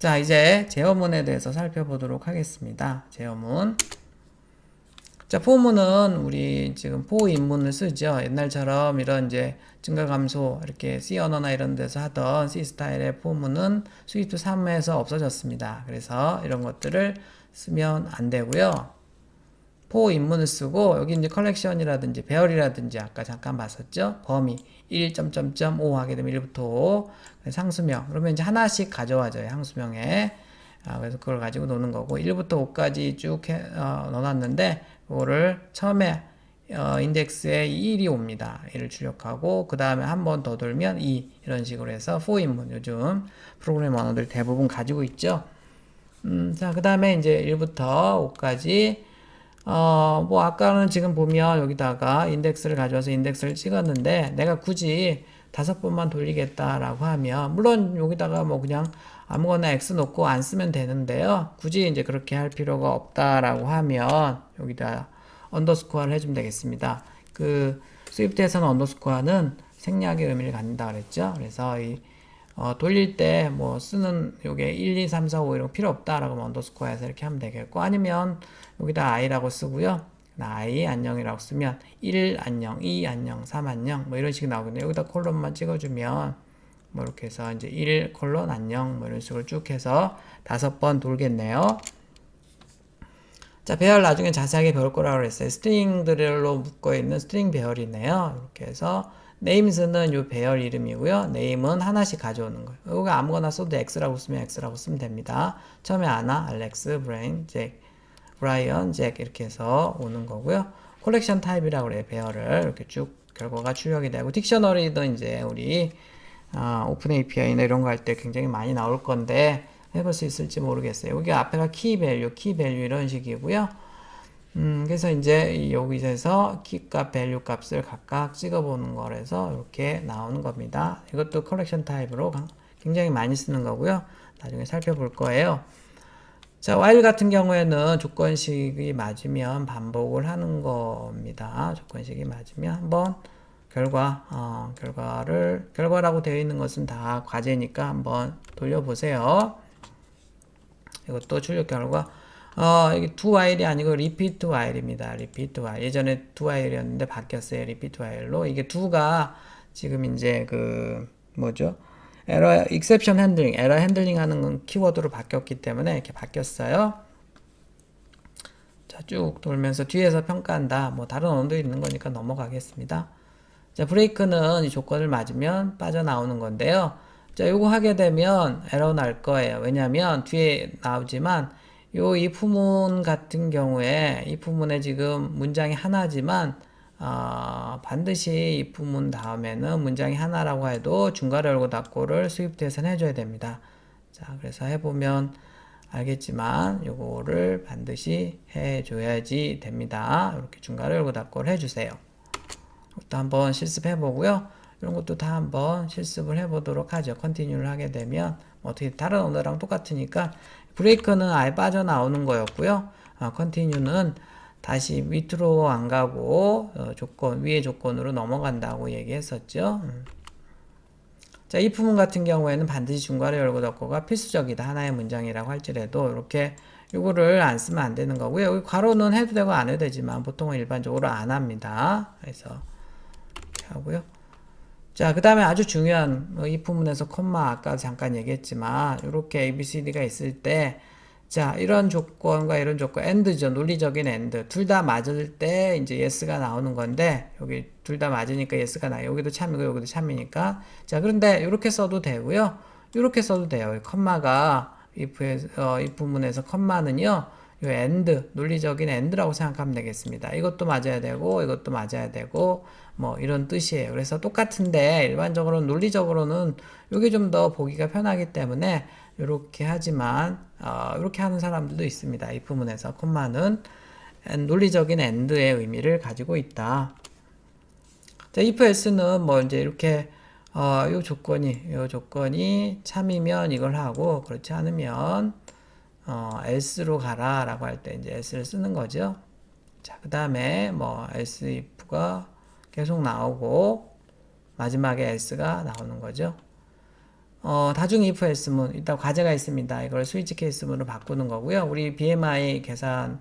자, 이제 제어문에 대해서 살펴보도록 하겠습니다. 제어문. 자, 포문은 우리 지금 포인문을 쓰죠. 옛날처럼 이런 이제 증가 감소 이렇게 C 언어나 이런 데서 하던 C 스타일의 포문은 수입투 3에서 없어졌습니다. 그래서 이런 것들을 쓰면 안 되고요. 포입문을 쓰고 여기 이제 컬렉션이라든지 배열이라든지 아까 잠깐 봤었죠. 범위 1, 점5 하게 되면 1부터 상수명 그러면 이제 하나씩 가져와줘요. 상수명에 아, 그래서 그걸 가지고 노는 거고 1부터 5까지 쭉 해, 어, 넣어놨는데 그거를 처음에 어, 인덱스에 1이 옵니다. 1을 출력하고 그 다음에 한 번 더 돌면 2 이런 식으로 해서 포입문 요즘 프로그램 언어들 대부분 가지고 있죠. 음, 자, 그 다음에 이제 1부터 5까지 어, 뭐 아까는 지금 보면 여기다가 인덱스를 가져와서 인덱스를 찍었는데 내가 굳이 다섯 번만 돌리겠다라고 하면 물론 여기다가 뭐 그냥 아무거나 x 놓고 안 쓰면 되는데요. 굳이 이제 그렇게 할 필요가 없다라고 하면 여기다 언더스코어를 해주면 되겠습니다. 그 스위프트에서는 언더스코어는 생략의 의미를 갖는다 그랬죠. 그래서 이 어, 돌릴 때 뭐 쓰는 요게 1, 2, 3, 4, 5 이런 거 필요 없다라고 하 뭐 언더스코어에서 이렇게 하면 되겠고 아니면 여기다 i라고 쓰고요. i 안녕이라고 쓰면 1 안녕, 2 안녕, 3 안녕 뭐 이런 식이 나오거든요. 여기다 콜론만 찍어주면 뭐 이렇게 해서 이제 1 콜론 안녕 뭐 이런 식으로 쭉 해서 다섯 번 돌겠네요. 자, 배열 나중에 자세하게 배울 거라고 그랬어요. 스트링들로 묶어 있는 스트링 배열이네요. 이렇게 해서 names는 요 배열 이름이고요. name은 하나씩 가져오는 거예요. 이거 아무거나 써도 x라고 쓰면 x라고 쓰면 됩니다. 처음에 아나, 알렉스, 브레인, 잭, 브라이언, 잭 이렇게 해서 오는 거고요. 컬렉션 타입이라고 그래요. 배열을 이렇게 쭉 결과가 출력이 되고 딕셔너리도 이제 우리 아, 오픈 API나 이런 거 할 때 굉장히 많이 나올 건데 해볼 수 있을지 모르겠어요. 여기 앞에가 키 밸류, 키 밸류 이런 식이고요. 음, 그래서 이제 여기서 키값, 밸류 값을 각각 찍어보는 거라서 이렇게 나오는 겁니다. 이것도 컬렉션 타입으로 굉장히 많이 쓰는 거고요. 나중에 살펴볼 거예요. 자, while 같은 경우에는 조건식이 맞으면 반복을 하는 겁니다. 조건식이 맞으면 한번 결과, 어, 결과를, 결과라고 되어 있는 것은 다 과제니까 한번 돌려보세요. 이것도 출력 결과 어, 이게 두 w h i 이 아니고 리피트 와일입니다 리피트 와일. 예전에 두 w h i l 이었는데 바뀌었어요. 리피트 와일로 이게 두가 지금 이제 그 뭐죠? 에러 e 셉션 핸들링, 에러 핸들링 하는 키워드로 바뀌었기 때문에 이렇게 바뀌었어요. 자, 쭉 돌면서 뒤에서 평가한다. 뭐 다른 언어도 있는 거니까 넘어가겠습니다. 자, 브레이크는 이 조건을 맞으면 빠져나오는 건데요. 자, 요거 하게 되면 에러 날 거예요. 왜냐면 뒤에 나오지만 요이부문 같은 경우에 이부문에 지금 문장이 하나지만 어, 반드시 이부문 다음에는 문장이 하나라고 해도 중괄 열고 닫고를 수입 대선 해줘야 됩니다. 자 그래서 해보면 알겠지만 요거를 반드시 해줘야지 됩니다. 이렇게 중괄 열고 닫고를 해주세요. 이것도 한번 실습해 보고요. 이런 것도 다 한번 실습을 해보도록 하죠. 컨티뉴를 하게 되면 뭐 어떻게 다른 언어랑 똑같으니까 브레이크는 아예 빠져나오는 거였고요. 어, 컨티뉴는 다시 밑으로 안 가고 어, 조건 위의 조건으로 넘어간다고 얘기했었죠. 음. 자, 이 부분 같은 경우에는 반드시 중괄호 열고 닫고가 필수적이다. 하나의 문장이라고 할지라도 이렇게 이거를 안 쓰면 안 되는 거고요. 여기 괄호는 해도 되고 안 해도 되지만 보통은 일반적으로 안 합니다. 그래서 하고요. 자, 그 다음에 아주 중요한 어, 이 부분에서 콤마 아까 잠깐 얘기했지만 이렇게 A, B, C, D가 있을 때 자, 이런 조건과 이런 조건, a 드죠 논리적인 a 드둘 다 맞을 때 이제 yes가 나오는 건데 여기 둘 다 맞으니까 yes가 나요. 여기도 참이고 여기도 참이니까. 자, 그런데 이렇게 써도 되고요. 이렇게 써도 돼요. 이 컴마가 i f 에 어, 이 부분에서 컴마는요. 이 a 드 논리적인 a 드라고 생각하면 되겠습니다. 이것도 맞아야 되고 이것도 맞아야 되고 뭐 이런 뜻이에요. 그래서 똑같은데 일반적으로 논리적으로는 이게 좀 더 보기가 편하기 때문에 이렇게 하지만 어, 이렇게 하는 사람들도 있습니다. 이 부분에서 콤마는 논리적인 엔드의 의미를 가지고 있다. 자, if else는 뭐 이제 이렇게 어, 요 조건이 요 조건이 참이면 이걸 하고 그렇지 않으면 어, else로 가라라고 할 때 이제 else를 쓰는 거죠. 자, 그다음에 뭐 else if가 계속 나오고 마지막에 S가 나오는 거죠. 어, 다중 if S문 일단 과제가 있습니다. 이걸 스위치 케이스문으로 바꾸는 거고요. 우리 BMI 계산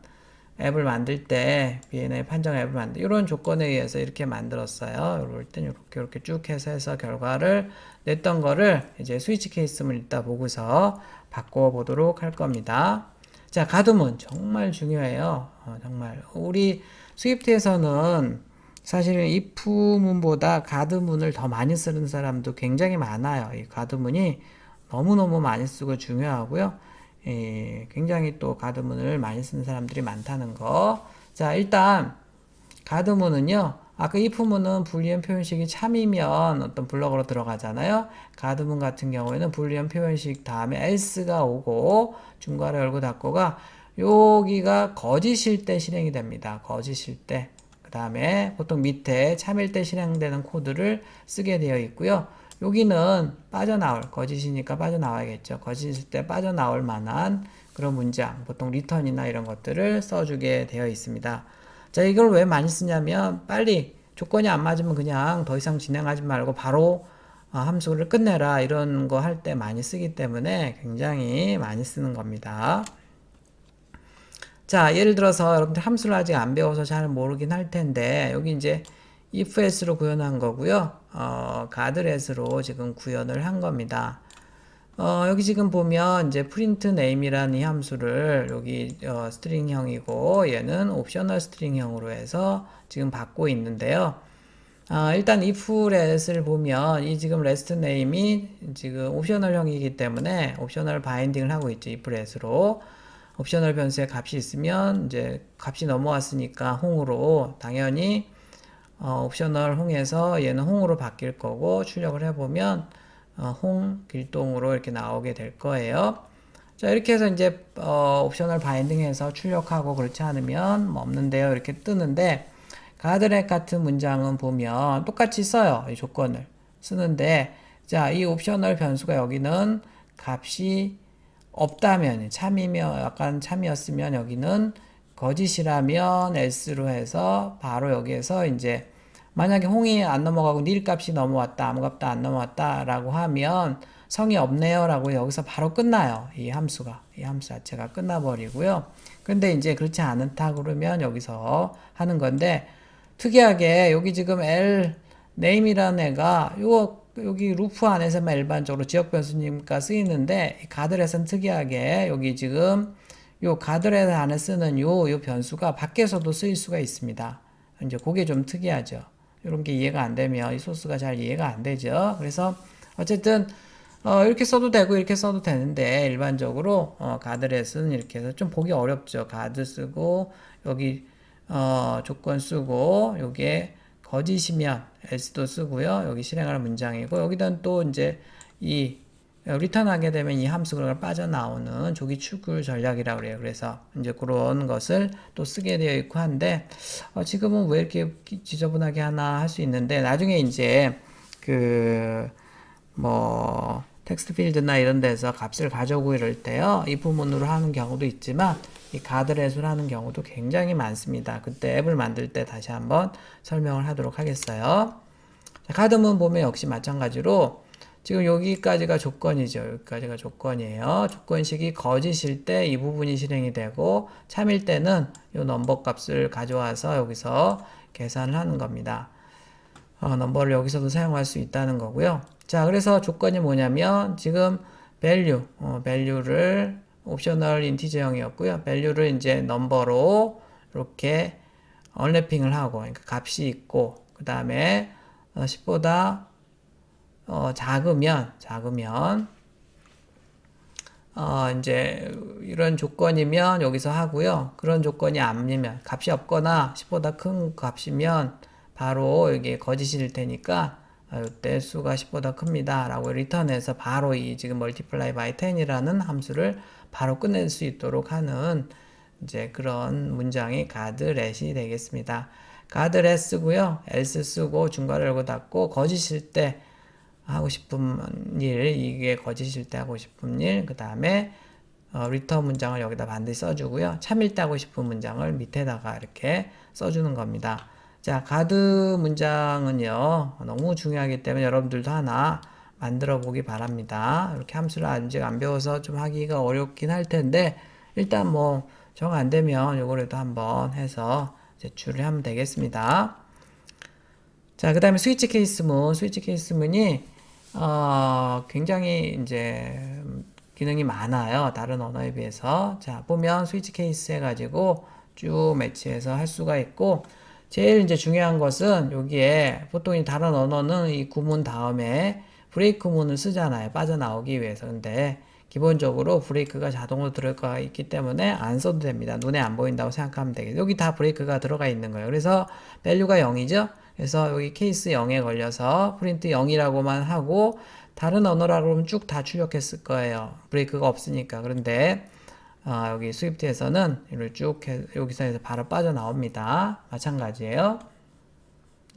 앱을 만들 때 BMI 판정 앱을 만들 이런 조건에 의해서 이렇게 만들었어요. 이럴 땐 이렇게 이렇게 쭉 해서 해서 결과를 냈던 거를 이제 스위치 케이스문 일단 보고서 바꿔 보도록 할 겁니다. 자, 가두문 정말 중요해요. 어, 정말 우리 스위프트에서는 사실은 if문보다 가드문을 더 많이 쓰는 사람도 굉장히 많아요. 이 가드문이 너무너무 많이 쓰고 중요하고요. 예, 굉장히 또 가드문을 많이 쓰는 사람들이 많다는 거. 자, 일단 가드문은요. 아까 if문은 불리한 표현식이 참이면 어떤 블럭으로 들어가잖아요. 가드문 같은 경우에는 불리한 표현식 다음에 else가 오고 중괄호 열고 닫고가 여기가 거짓일 때 실행이 됩니다. 거짓일 때. 그 다음에 보통 밑에 참일 때 실행되는 코드를 쓰게 되어 있고요. 여기는 빠져나올, 거짓이니까 빠져나와야겠죠. 거짓일 때 빠져나올 만한 그런 문장, 보통 리턴이나 이런 것들을 써주게 되어 있습니다. 자, 이걸 왜 많이 쓰냐면 빨리 조건이 안 맞으면 그냥 더 이상 진행하지 말고 바로 아, 함수를 끝내라 이런 거 할 때 많이 쓰기 때문에 굉장히 많이 쓰는 겁니다. 자, 예를 들어서 여러분들 함수를 아직 안 배워서 잘 모르긴 할 텐데, 여기 이제 if s로 구현한 거고요. 어, 가드 s로 지금 구현을 한 겁니다. 어, 여기 지금 보면 이제 print name이라는 이 함수를 여기 어, 스트링형이고 얘는 옵셔널 스트링형으로 해서 지금 받고 있는데요. 어, 일단 if let을 보면 이 지금 rest name이 지금 옵셔널형이기 때문에 옵셔널 바인딩을 하고 있죠. if let으로. 옵셔널 변수에 값이 있으면 이제 값이 넘어왔으니까 홍으로 당연히 어, 옵셔널 홍에서 얘는 홍으로 바뀔 거고 출력을 해보면 어, 홍 길동으로 이렇게 나오게 될 거예요. 자 이렇게 해서 이제 어, 옵셔널 바인딩해서 출력하고 그렇지 않으면 뭐 없는데요 이렇게 뜨는데 가드렉 같은 문장은 보면 똑같이 써요 이 조건을 쓰는데 자 이 옵셔널 변수가 여기는 값이 없다면 참이며 약간 참이었으면 여기는 거짓이라면 s로 해서 바로 여기에서 이제 만약에 홍이 안 넘어가고 닐 값이 넘어왔다 아무값도 안 넘어왔다라고 하면 성이 없네요라고 여기서 바로 끝나요 이 함수가 이 함수 자체가 끝나버리고요 근데 이제 그렇지 않다 그러면 여기서 하는 건데 특이하게 여기 지금 L n a m e 이라는 애가 요거 그 여기 루프 안에서만 일반적으로 지역 변수니까 쓰이는데 가드렛은 특이하게 여기 지금 요 가드렛 안에 쓰는 요, 요 변수가 밖에서도 쓰일 수가 있습니다. 이제 그게 좀 특이하죠. 이런 게 이해가 안 되면 이 소스가 잘 이해가 안 되죠. 그래서 어쨌든 어, 이렇게 써도 되고 이렇게 써도 되는데 일반적으로 어, 가드렛은 이렇게 해서 좀 보기 어렵죠. 가드 쓰고 여기 어, 조건 쓰고 요게 거짓이면 else도 쓰고요. 여기 실행하는 문장이고 여기는 또 이제 이 리턴하게 되면 이 함수가 빠져나오는 조기 출구 전략이라고 그래요. 그래서 이제 그런 것을 또 쓰게 되어 있고 한데 어 지금은 왜 이렇게 지저분하게 하나 할 수 있는데 나중에 이제 그뭐 텍스트 필드나 이런 데서 값을 가져오고 이럴 때요. 이부분으로 하는 경우도 있지만 이 가드렛으로 하는 경우도 굉장히 많습니다. 그때 앱을 만들 때 다시 한번 설명을 하도록 하겠어요. 자, 가드문 보면 역시 마찬가지로 지금 여기까지가 조건이죠. 여기까지가 조건이에요. 조건식이 거짓일 때 이 부분이 실행이 되고 참일 때는 이 넘버 값을 가져와서 여기서 계산을 하는 겁니다. 어, 넘버를 여기서도 사용할 수 있다는 거고요. 자, 그래서 조건이 뭐냐면 지금 value, 어, value를 옵셔널 인티제형이었고요. value를 이제 넘버로 이렇게 언래핑을 하고 그러니까 값이 있고 그 다음에 어, 10보다 어, 작으면 작으면 어, 이제 이런 조건이면 여기서 하고요. 그런 조건이 아니면 값이 없거나 10보다 큰 값이면 바로 여기 거짓일 테니까 이때 아, 수가 10보다 큽니다. 라고 리턴해서 바로 이 지금 멀티플라이 by 10이라는 함수를 바로 끝낼 수 있도록 하는 이제 그런 문장이 가드렛이 되겠습니다. 가드렛 쓰고요. else 쓰고 중괄 열고 닫고 거짓일 때 하고 싶은 일 이게 거짓일 때 하고 싶은 일 그 다음에 어, 리턴 문장을 여기다 반드시 써주고요. 참일 때 하고 싶은 문장을 밑에다가 이렇게 써주는 겁니다. 자, 가드 문장은요, 너무 중요하기 때문에 여러분들도 하나 만들어 보기 바랍니다. 이렇게 함수를 아직 안 배워서 좀 하기가 어렵긴 할 텐데, 일단 뭐, 정 안 되면 요거라도 한번 해서 제출을 하면 되겠습니다. 자, 그 다음에 스위치 케이스문. 스위치 케이스문이, 어, 굉장히 이제, 기능이 많아요. 다른 언어에 비해서. 자, 보면 스위치 케이스 해가지고 쭉 매치해서 할 수가 있고, 제일 이제 중요한 것은 여기에 보통 이 다른 언어는 이 구문 다음에 브레이크 문을 쓰잖아요. 빠져나오기 위해서. 근데 기본적으로 브레이크가 자동으로 들어가 있기 때문에 안 써도 됩니다. 눈에 안 보인다고 생각하면 되겠죠. 여기 다 브레이크가 들어가 있는 거예요. 그래서 밸류가 0이죠. 그래서 여기 케이스 0에 걸려서 프린트 0이라고만 하고 다른 언어라고 하면 쭉 다 출력했을 거예요. 브레이크가 없으니까. 그런데 아, 여기 스위프트에서는 이를 쭉 여기서에서 바로 빠져나옵니다. 마찬가지예요.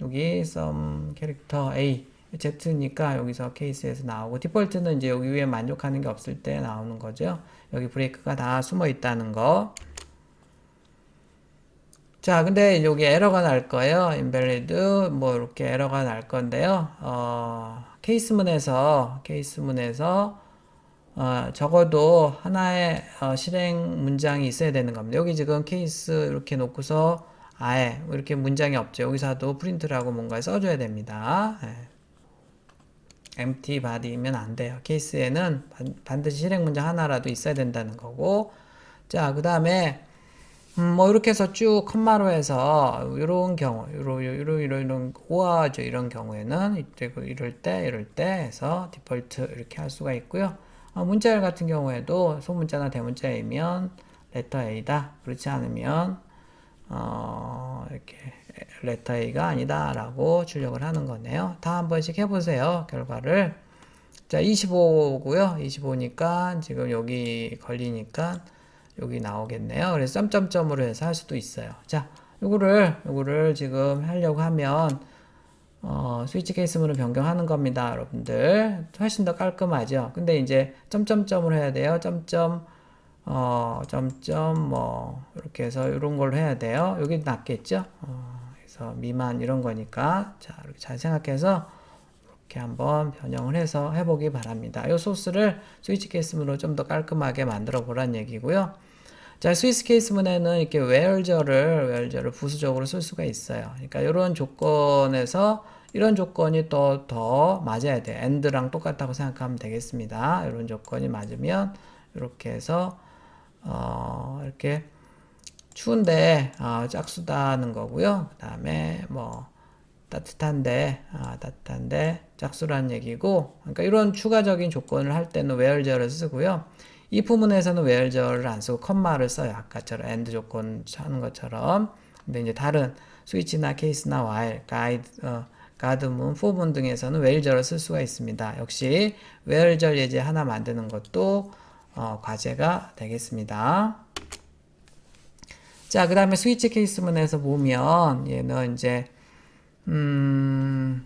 여기 some 캐릭터 A Z니까 여기서 케이스에서 나오고 디폴트는 이제 여기 위에 만족하는 게 없을 때 나오는 거죠. 여기 브레이크가 다 숨어 있다는 거. 자, 근데 여기 에러가 날 거예요. invalid 뭐 이렇게 에러가 날 건데요. 어, 케이스문에서 케이스문에서 어, 적어도 하나의 어, 실행 문장이 있어야 되는 겁니다. 여기 지금 케이스 이렇게 놓고서 아예 이렇게 문장이 없죠. 여기서도 프린트라고 뭔가 써줘야 됩니다. 예. empty body면 안 돼요. 케이스에는 반, 반드시 실행 문장 하나라도 있어야 된다는 거고 자 그 다음에 음, 뭐 이렇게 해서 쭉 컴마로 해서 이런 경우 이런 이런 이런 오아죠 이런 경우에는 그 이럴 때 이럴 때 해서 디폴트 이렇게 할 수가 있고요. 어, 문자열 같은 경우에도 소문자나 대문자이면 레터 A다. 그렇지 않으면 어, 이렇게 레터 A가 아니다 라고 출력을 하는 거네요. 다 한 번씩 해보세요. 결과를 자 25고요. 25니까 지금 여기 걸리니까 여기 나오겠네요. 그래서 점점점으로 해서 할 수도 있어요. 자 요거를 요거를 지금 하려고 하면 어, 스위치 케이스문을 변경하는 겁니다. 여러분들 훨씬 더 깔끔하죠. 근데 이제 점점점을 해야 돼요. 점점 어, 점점 뭐 이렇게 해서 이런 걸로 해야 돼요. 여기 낫겠죠? 어, 그래서 미만 이런 거니까 자 이렇게 잘 생각해서 이렇게 한번 변형을 해서 해보기 바랍니다. 이 소스를 스위치 케이스문으로 좀 더 깔끔하게 만들어 보란 얘기고요. 자, 스위스 케이스 문에는 이렇게 where저를, where저를 부수적으로 쓸 수가 있어요. 그러니까 이런 조건에서 이런 조건이 또더 맞아야 돼. and랑 똑같다고 생각하면 되겠습니다. 이런 조건이 맞으면 이렇게 해서 어, 이렇게 추운데 어, 짝수다는 거고요. 그 다음에 뭐 따뜻한데 아, 따뜻한데 짝수란 얘기고 그러니까 이런 추가적인 조건을 할 때는 where저를 쓰고요. 이 부분에서는 where를 안 쓰고 컴마를 써요. 아까처럼 and 조건 하는 것처럼. 근데 이제 다른 스위치나 케이스나 while, guide, 어, 가드문, 포문 등에서는 where를 쓸 수가 있습니다. 역시 where 예제 하나 만드는 것도 어, 과제가 되겠습니다. 자, 그 다음에 스위치 케이스문에서 보면 얘는 이제 음,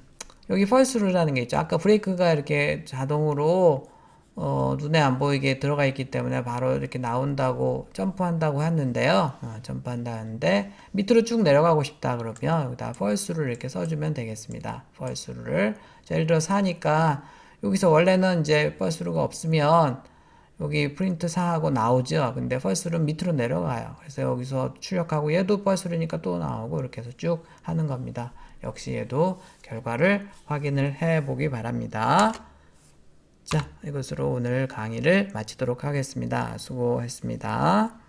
여기 f a 펄스루라는 게 있죠. 아까 브레이크가 이렇게 자동으로 어, 눈에 안 보이게 들어가 있기 때문에 바로 이렇게 나온다고 점프한다고 했는데요 어, 점프한다는데 밑으로 쭉 내려가고 싶다 그러면 여기다 펄스를 이렇게 써주면 되겠습니다. 펄스를 예를 들어 사니까 여기서 원래는 이제 펄스루가 없으면 여기 프린트 4하고 나오죠. 근데 펄스는 밑으로 내려가요. 그래서 여기서 출력하고 얘도 펄스르니까 또 나오고 이렇게 해서 쭉 하는 겁니다. 역시 얘도 결과를 확인을 해 보기 바랍니다. 자, 이것으로 오늘 강의를 마치도록 하겠습니다. 수고했습니다.